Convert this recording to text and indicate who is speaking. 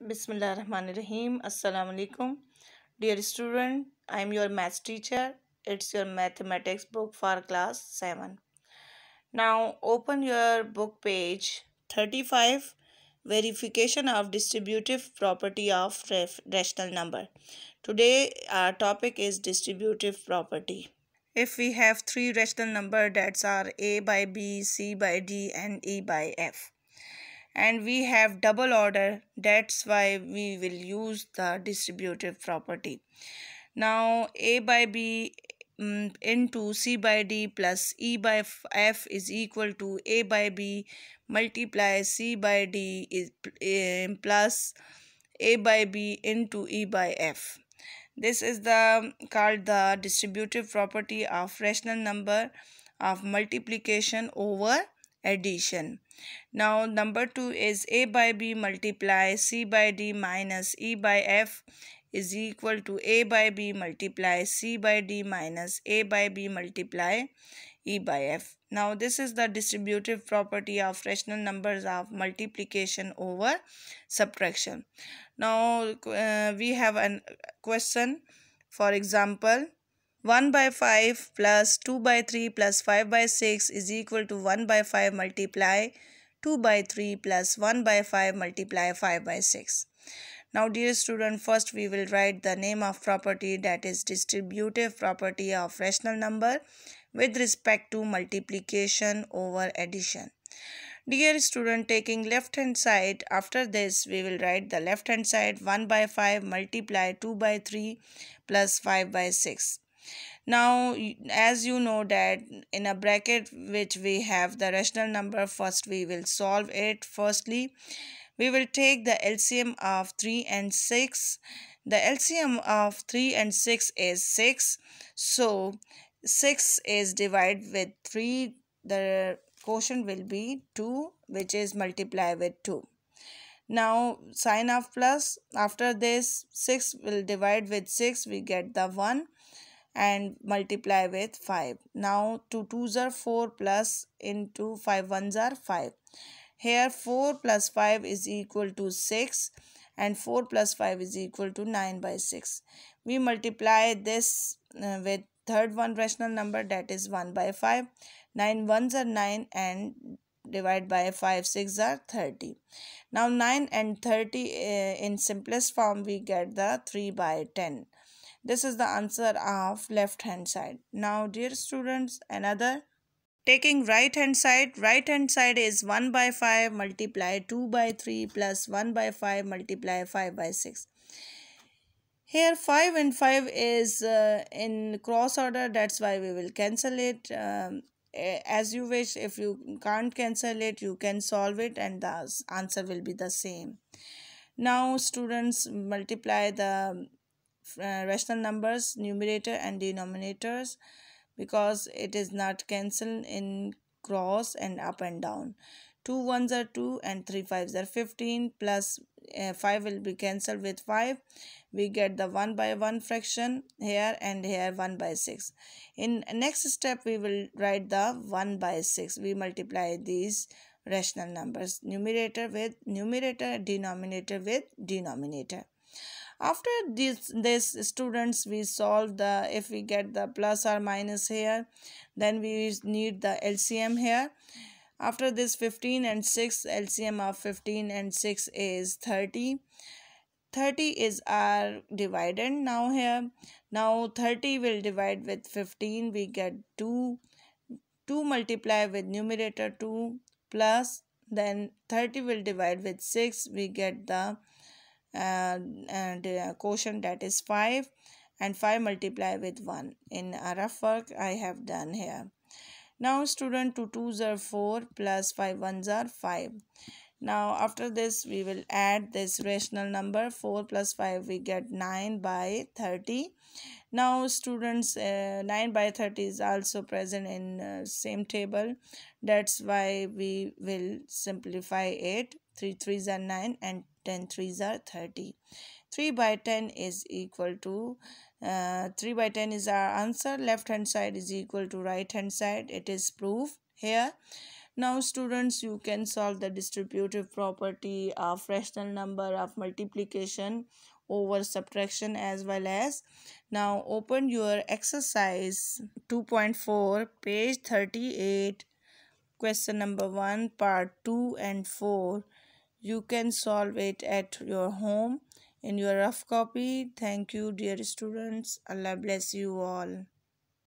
Speaker 1: Bismillahirrahmanirrahim. Assalamu alaikum. Dear student, I am your math teacher. It's your mathematics book for class 7. Now open your book page 35 verification of distributive property of rational number. Today our topic is distributive property. If we have three rational number that are a by b, c by d and e by f and we have double order that's why we will use the distributive property now a by b mm, into c by d plus e by f is equal to a by b multiply c by d is eh, plus a by b into e by f this is the called the distributive property of rational number of multiplication over addition now number 2 is A by B multiply C by D minus E by F is equal to A by B multiply C by D minus A by B multiply E by F. Now this is the distributive property of rational numbers of multiplication over subtraction. Now uh, we have a question for example 1 by 5 plus 2 by 3 plus 5 by 6 is equal to 1 by 5 multiply 2 by 3 plus 1 by 5 multiply 5 by 6. Now dear student first we will write the name of property that is distributive property of rational number with respect to multiplication over addition. Dear student taking left hand side after this we will write the left hand side 1 by 5 multiply 2 by 3 plus 5 by 6 now as you know that in a bracket which we have the rational number first we will solve it firstly we will take the LCM of 3 and 6 the LCM of 3 and 6 is 6 so 6 is divided with 3 the quotient will be 2 which is multiply with 2 now sine of plus after this 6 will divide with 6 we get the 1 and multiply with 5. Now 2 2s are 4 plus into 5 1s are 5. Here 4 plus 5 is equal to 6 and 4 plus 5 is equal to 9 by 6. We multiply this uh, with third one rational number that is 1 by 5. 9 1s are 9 and divide by 5 6 are 30 now 9 and 30 uh, in simplest form we get the 3 by 10 this is the answer of left hand side. Now dear students another taking right hand side right hand side is 1 by 5 multiply 2 by 3 plus 1 by 5 multiply 5 by 6 here 5 and 5 is uh, in cross order that's why we will cancel it um, as you wish if you can't cancel it you can solve it and the answer will be the same now students multiply the uh, rational numbers numerator and denominators because it is not cancelled in cross and up and down two ones are two and three fives are 15 plus, uh, five will be cancelled with five we get the one by one fraction here and here one by six in next step we will write the one by six we multiply these rational numbers numerator with numerator denominator with denominator after this, this students, we solve the, if we get the plus or minus here, then we need the LCM here. After this 15 and 6, LCM of 15 and 6 is 30. 30 is our dividend now here. Now 30 will divide with 15. We get 2. 2 multiply with numerator 2 plus. Then 30 will divide with 6. We get the and, uh, quotient that is 5 and 5 multiply with 1 in a rough work I have done here. Now student 2 2s are 4 plus 5 1s are 5. Now after this we will add this rational number 4 plus 5 we get 9 by 30. Now students uh, 9 by 30 is also present in uh, same table that's why we will simplify it 3 threes are 9 and 10 threes are 30 3 by 10 is equal to uh, 3 by 10 is our answer left hand side is equal to right hand side it is proof here now students you can solve the distributive property of rational number of multiplication over subtraction as well as now open your exercise 2.4 page 38 question number 1 part 2 and 4 you can solve it at your home in your rough copy thank you dear students allah bless you all